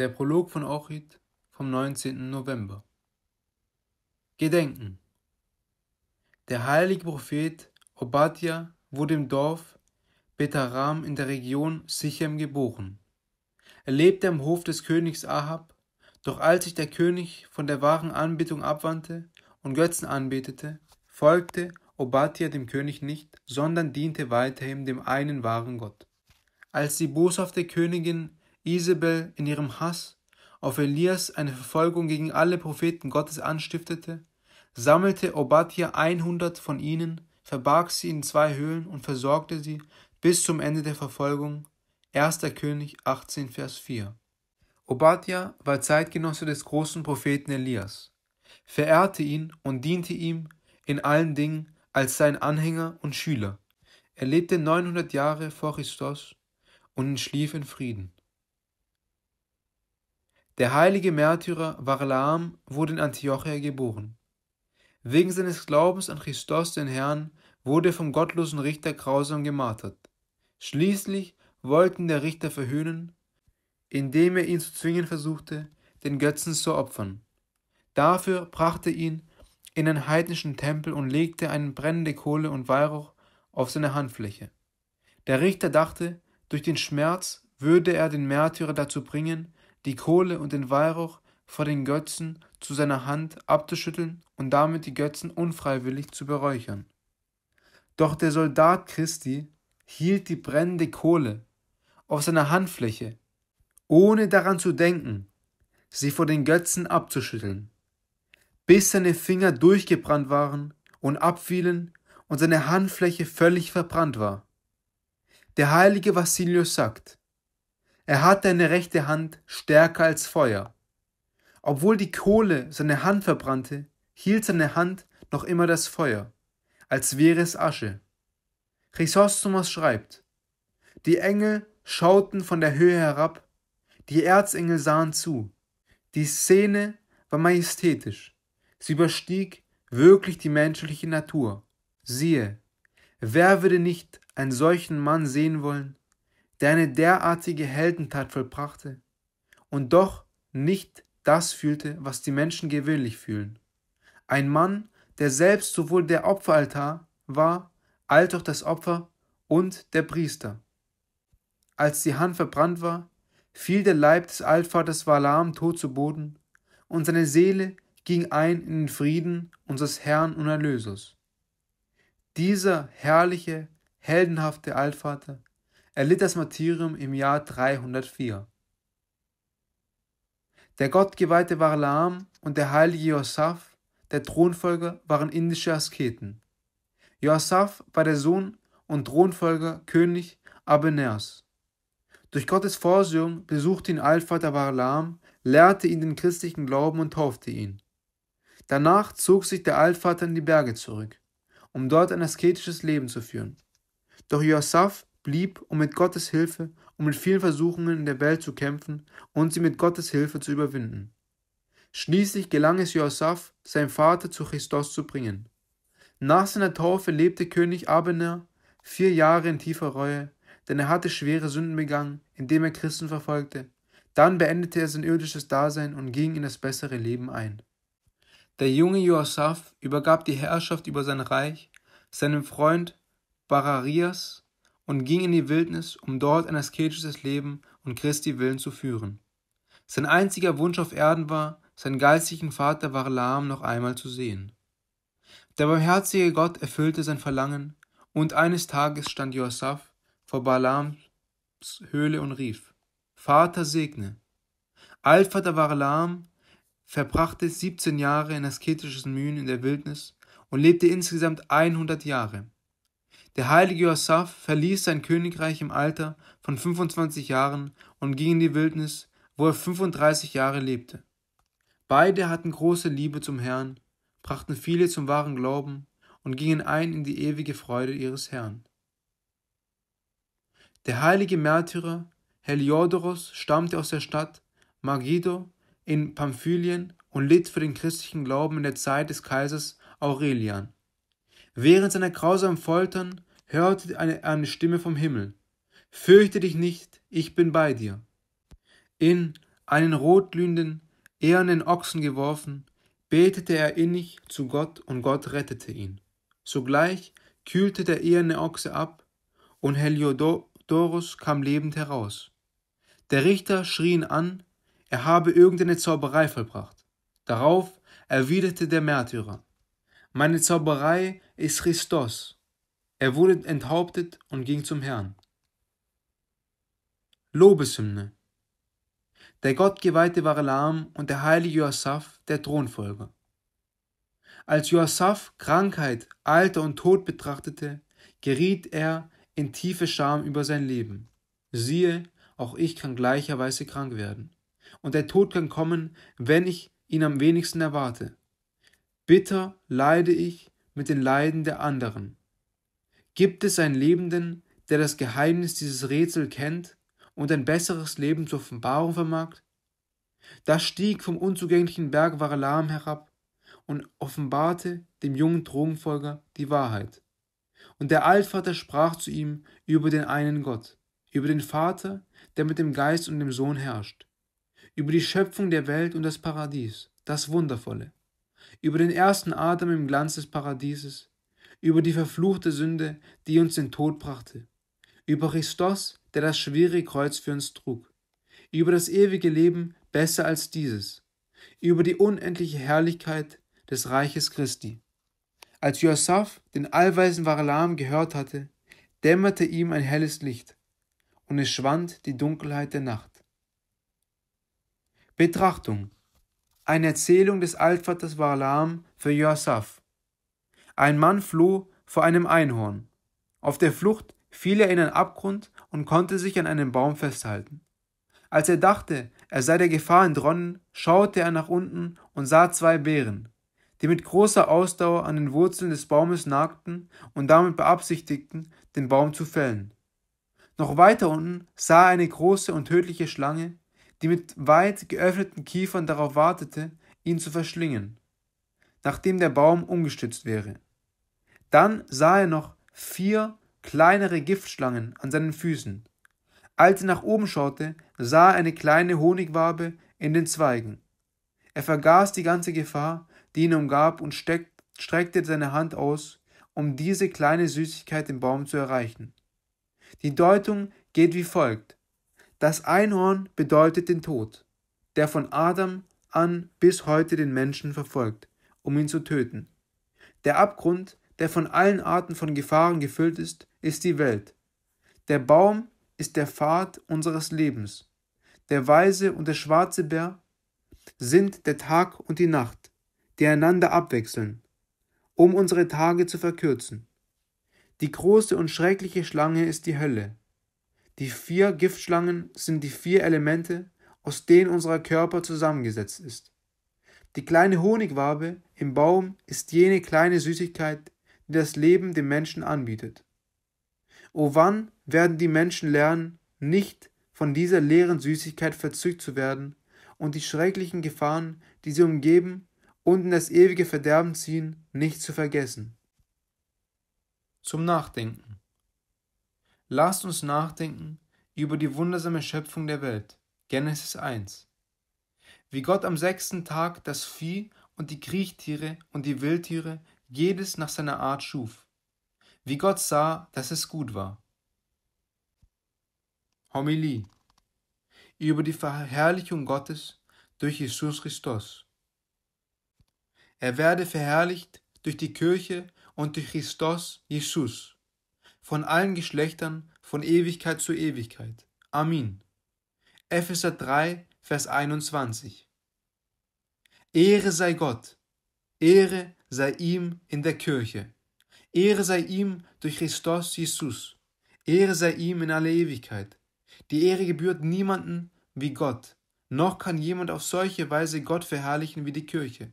Der Prolog von Ochid vom 19. November. Gedenken. Der heilige Prophet Obadja wurde im Dorf Betaram in der Region Sichem geboren. Er lebte am Hof des Königs Ahab, doch als sich der König von der wahren Anbetung abwandte und Götzen anbetete, folgte Obadja dem König nicht, sondern diente weiterhin dem einen wahren Gott. Als die boshafte Königin Isabel in ihrem Hass auf Elias eine Verfolgung gegen alle Propheten Gottes anstiftete, sammelte Obadja 100 von ihnen, verbarg sie in zwei Höhlen und versorgte sie bis zum Ende der Verfolgung. 1. König 18, Vers 4. Obadja war Zeitgenosse des großen Propheten Elias, verehrte ihn und diente ihm in allen Dingen als sein Anhänger und Schüler. Er lebte 900 Jahre vor Christus und schlief in Frieden. Der heilige Märtyrer Varlaam wurde in Antiochia geboren. Wegen seines Glaubens an Christus den Herrn wurde er vom gottlosen Richter grausam gemartert. Schließlich wollten der Richter verhöhnen, indem er ihn zu zwingen versuchte, den Götzen zu opfern. Dafür brachte ihn in einen heidnischen Tempel und legte eine brennende Kohle und Weihrauch auf seine Handfläche. Der Richter dachte, durch den Schmerz würde er den Märtyrer dazu bringen, die Kohle und den Weihrauch vor den Götzen zu seiner Hand abzuschütteln und damit die Götzen unfreiwillig zu beräuchern. Doch der Soldat Christi hielt die brennende Kohle auf seiner Handfläche, ohne daran zu denken, sie vor den Götzen abzuschütteln, bis seine Finger durchgebrannt waren und abfielen und seine Handfläche völlig verbrannt war. Der heilige Vassilius sagt, er hat eine rechte Hand stärker als Feuer. Obwohl die Kohle seine Hand verbrannte, hielt seine Hand noch immer das Feuer, als wäre es Asche. Chrysostomos schreibt, die Engel schauten von der Höhe herab, die Erzengel sahen zu. Die Szene war majestätisch. Sie überstieg wirklich die menschliche Natur. Siehe, wer würde nicht einen solchen Mann sehen wollen, der eine derartige Heldentat vollbrachte und doch nicht das fühlte, was die Menschen gewöhnlich fühlen. Ein Mann, der selbst sowohl der Opferaltar war, als auch das Opfer und der Priester. Als die Hand verbrannt war, fiel der Leib des Altvaters Valaam tot zu Boden, und seine Seele ging ein in den Frieden unseres Herrn und Erlösers. Dieser herrliche, heldenhafte Altvater erlitt das Martyrium im Jahr 304. Der gottgeweihte Varlam und der heilige Josaph, der Thronfolger, waren indische Asketen. Josaph war der Sohn und Thronfolger König Abeners. Durch Gottes Vorsehung besuchte ihn Altvater Varlam, lehrte ihn den christlichen Glauben und taufte ihn. Danach zog sich der Altvater in die Berge zurück, um dort ein asketisches Leben zu führen. Doch Josaph blieb, um mit Gottes Hilfe um mit vielen Versuchungen in der Welt zu kämpfen und sie mit Gottes Hilfe zu überwinden. Schließlich gelang es Josaph, seinen Vater zu Christus zu bringen. Nach seiner Taufe lebte König Abner vier Jahre in tiefer Reue, denn er hatte schwere Sünden begangen, indem er Christen verfolgte. Dann beendete er sein irdisches Dasein und ging in das bessere Leben ein. Der junge Joasaph übergab die Herrschaft über sein Reich seinem Freund Bararias und ging in die Wildnis, um dort ein asketisches Leben und Christi willen zu führen. Sein einziger Wunsch auf Erden war, seinen geistlichen Vater Varlaam noch einmal zu sehen. Der barmherzige Gott erfüllte sein Verlangen, und eines Tages stand Joasaph vor Balaams Höhle und rief, Vater segne. Altvater Varlaam verbrachte 17 Jahre in asketischen Mühen in der Wildnis und lebte insgesamt 100 Jahre. Der heilige Josaph verließ sein Königreich im Alter von 25 Jahren und ging in die Wildnis, wo er 35 Jahre lebte. Beide hatten große Liebe zum Herrn, brachten viele zum wahren Glauben und gingen ein in die ewige Freude ihres Herrn. Der heilige Märtyrer Heliodoros stammte aus der Stadt Magido in Pamphylien und litt für den christlichen Glauben in der Zeit des Kaisers Aurelian. Während seiner grausamen Foltern hörte eine, eine Stimme vom Himmel. Fürchte dich nicht, ich bin bei dir. In einen rotglühenden, ehernen Ochsen geworfen, betete er innig zu Gott und Gott rettete ihn. Sogleich kühlte der eherne Ochse ab und Heliodorus kam lebend heraus. Der Richter schrie ihn an, er habe irgendeine Zauberei vollbracht. Darauf erwiderte der Märtyrer, meine Zauberei ist Christos. Er wurde enthauptet und ging zum Herrn. Lobeshymne. Der gottgeweihte Varelam und der heilige Joasaf, der Thronfolger. Als Joasaf Krankheit, Alter und Tod betrachtete, geriet er in tiefe Scham über sein Leben. Siehe, auch ich kann gleicherweise krank werden. Und der Tod kann kommen, wenn ich ihn am wenigsten erwarte. Bitter leide ich mit den Leiden der anderen. Gibt es einen Lebenden, der das Geheimnis dieses Rätsel kennt und ein besseres Leben zur Offenbarung vermag? Da stieg vom unzugänglichen Berg Varalam herab und offenbarte dem jungen Drogenfolger die Wahrheit. Und der Altvater sprach zu ihm über den einen Gott, über den Vater, der mit dem Geist und dem Sohn herrscht, über die Schöpfung der Welt und das Paradies, das Wundervolle über den ersten Adam im Glanz des Paradieses, über die verfluchte Sünde, die uns den Tod brachte, über Christus, der das schwere Kreuz für uns trug, über das ewige Leben besser als dieses, über die unendliche Herrlichkeit des Reiches Christi. Als Yosaf den allweisen Varalam gehört hatte, dämmerte ihm ein helles Licht, und es schwand die Dunkelheit der Nacht. Betrachtung eine Erzählung des Altvaters Balaam für Joasaf. Ein Mann floh vor einem Einhorn. Auf der Flucht fiel er in einen Abgrund und konnte sich an einem Baum festhalten. Als er dachte, er sei der Gefahr entronnen, schaute er nach unten und sah zwei Bären, die mit großer Ausdauer an den Wurzeln des Baumes nagten und damit beabsichtigten, den Baum zu fällen. Noch weiter unten sah er eine große und tödliche Schlange, die mit weit geöffneten Kiefern darauf wartete, ihn zu verschlingen, nachdem der Baum umgestützt wäre. Dann sah er noch vier kleinere Giftschlangen an seinen Füßen. Als er nach oben schaute, sah er eine kleine Honigwabe in den Zweigen. Er vergaß die ganze Gefahr, die ihn umgab, und steck, streckte seine Hand aus, um diese kleine Süßigkeit im Baum zu erreichen. Die Deutung geht wie folgt. Das Einhorn bedeutet den Tod, der von Adam an bis heute den Menschen verfolgt, um ihn zu töten. Der Abgrund, der von allen Arten von Gefahren gefüllt ist, ist die Welt. Der Baum ist der Pfad unseres Lebens. Der Weise und der schwarze Bär sind der Tag und die Nacht, die einander abwechseln, um unsere Tage zu verkürzen. Die große und schreckliche Schlange ist die Hölle, die vier Giftschlangen sind die vier Elemente, aus denen unser Körper zusammengesetzt ist. Die kleine Honigwabe im Baum ist jene kleine Süßigkeit, die das Leben dem Menschen anbietet. O oh, wann werden die Menschen lernen, nicht von dieser leeren Süßigkeit verzückt zu werden und die schrecklichen Gefahren, die sie umgeben und in das ewige Verderben ziehen, nicht zu vergessen. Zum Nachdenken. Lasst uns nachdenken über die wundersame Schöpfung der Welt. Genesis 1. Wie Gott am sechsten Tag das Vieh und die Kriechtiere und die Wildtiere jedes nach seiner Art schuf. Wie Gott sah, dass es gut war. Homilie über die Verherrlichung Gottes durch Jesus Christus. Er werde verherrlicht durch die Kirche und durch Christus Jesus von allen Geschlechtern, von Ewigkeit zu Ewigkeit. Amen. Epheser 3, Vers 21. Ehre sei Gott, Ehre sei ihm in der Kirche, Ehre sei ihm durch Christus Jesus, Ehre sei ihm in alle Ewigkeit. Die Ehre gebührt niemanden wie Gott, noch kann jemand auf solche Weise Gott verherrlichen wie die Kirche.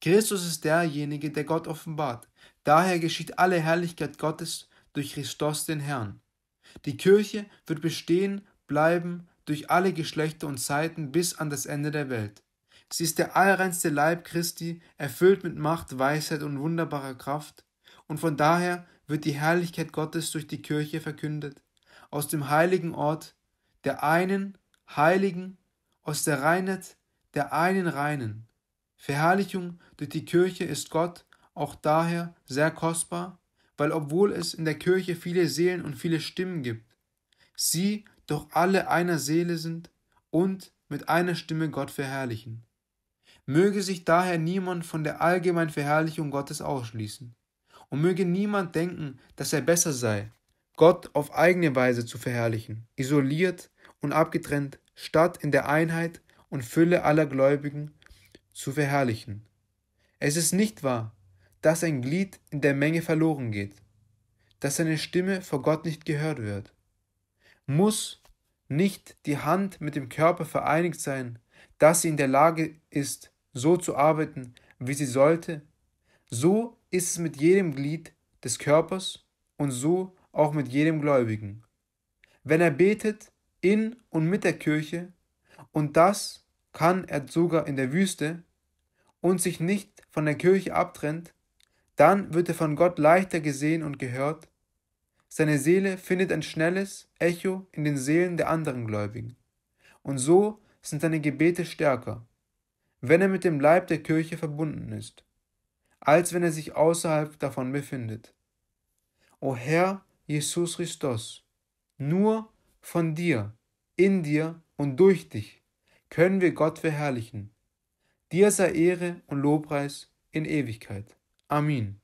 Christus ist derjenige, der Gott offenbart. Daher geschieht alle Herrlichkeit Gottes durch Christus den Herrn. Die Kirche wird bestehen bleiben durch alle Geschlechter und Zeiten bis an das Ende der Welt. Sie ist der allreinste Leib Christi, erfüllt mit Macht, Weisheit und wunderbarer Kraft, und von daher wird die Herrlichkeit Gottes durch die Kirche verkündet, aus dem heiligen Ort, der einen heiligen, aus der Reinheit, der einen reinen. Verherrlichung durch die Kirche ist Gott auch daher sehr kostbar weil obwohl es in der Kirche viele Seelen und viele Stimmen gibt, sie doch alle einer Seele sind und mit einer Stimme Gott verherrlichen. Möge sich daher niemand von der allgemeinen Verherrlichung Gottes ausschließen, und möge niemand denken, dass er besser sei, Gott auf eigene Weise zu verherrlichen, isoliert und abgetrennt, statt in der Einheit und Fülle aller Gläubigen zu verherrlichen. Es ist nicht wahr, dass ein Glied in der Menge verloren geht, dass seine Stimme vor Gott nicht gehört wird. Muss nicht die Hand mit dem Körper vereinigt sein, dass sie in der Lage ist, so zu arbeiten, wie sie sollte? So ist es mit jedem Glied des Körpers und so auch mit jedem Gläubigen. Wenn er betet, in und mit der Kirche, und das kann er sogar in der Wüste, und sich nicht von der Kirche abtrennt, dann wird er von Gott leichter gesehen und gehört. Seine Seele findet ein schnelles Echo in den Seelen der anderen Gläubigen. Und so sind seine Gebete stärker, wenn er mit dem Leib der Kirche verbunden ist, als wenn er sich außerhalb davon befindet. O Herr Jesus Christus, nur von dir, in dir und durch dich können wir Gott verherrlichen. Dir sei Ehre und Lobpreis in Ewigkeit. Amin